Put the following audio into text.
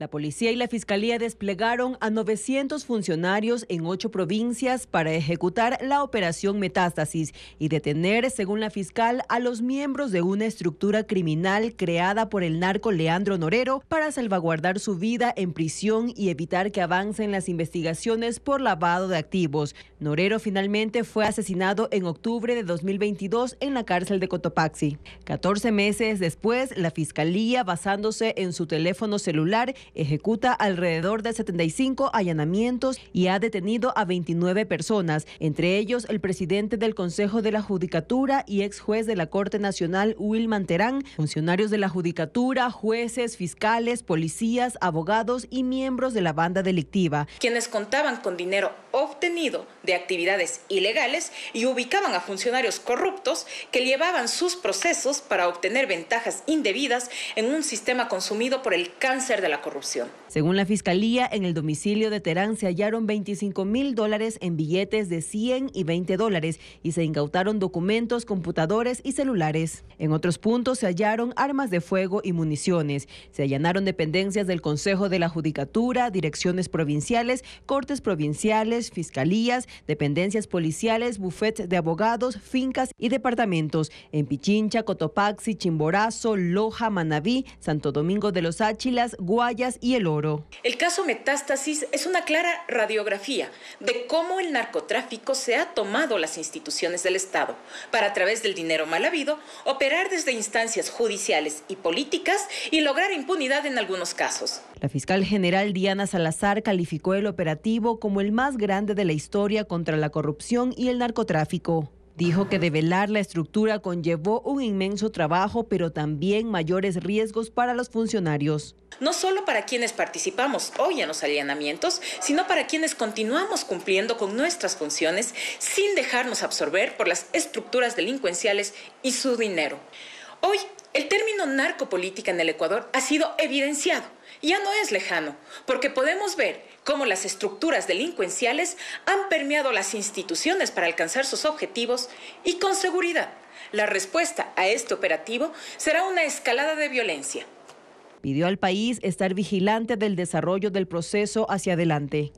La policía y la fiscalía desplegaron a 900 funcionarios en ocho provincias para ejecutar la operación Metástasis y detener, según la fiscal, a los miembros de una estructura criminal creada por el narco Leandro Norero para salvaguardar su vida en prisión y evitar que avancen las investigaciones por lavado de activos. Norero finalmente fue asesinado en octubre de 2022 en la cárcel de Cotopaxi. 14 meses después, la fiscalía, basándose en su teléfono celular, ejecuta alrededor de 75 allanamientos y ha detenido a 29 personas, entre ellos el presidente del Consejo de la Judicatura y ex juez de la Corte Nacional, Wilman Terán, funcionarios de la Judicatura, jueces, fiscales, policías, abogados y miembros de la banda delictiva. Quienes contaban con dinero obtenido de actividades ilegales y ubicaban a funcionarios corruptos que llevaban sus procesos para obtener ventajas indebidas en un sistema consumido por el cáncer de la corrupción. Según la Fiscalía, en el domicilio de Terán se hallaron 25 mil dólares en billetes de 100 y 20 dólares y se incautaron documentos, computadores y celulares. En otros puntos se hallaron armas de fuego y municiones. Se allanaron dependencias del Consejo de la Judicatura, direcciones provinciales, cortes provinciales, fiscalías, dependencias policiales, bufetes de abogados, fincas y departamentos en Pichincha, Cotopaxi, Chimborazo, Loja, Manabí, Santo Domingo de los Áchilas, Guayas, y el oro. El caso Metástasis es una clara radiografía de cómo el narcotráfico se ha tomado las instituciones del Estado para a través del dinero mal habido operar desde instancias judiciales y políticas y lograr impunidad en algunos casos. La fiscal general Diana Salazar calificó el operativo como el más grande de la historia contra la corrupción y el narcotráfico. Dijo que develar la estructura conllevó un inmenso trabajo, pero también mayores riesgos para los funcionarios. No solo para quienes participamos hoy en los allanamientos, sino para quienes continuamos cumpliendo con nuestras funciones sin dejarnos absorber por las estructuras delincuenciales y su dinero. Hoy el término narcopolítica en el Ecuador ha sido evidenciado. Ya no es lejano, porque podemos ver cómo las estructuras delincuenciales han permeado las instituciones para alcanzar sus objetivos y con seguridad la respuesta a este operativo será una escalada de violencia. Pidió al país estar vigilante del desarrollo del proceso hacia adelante.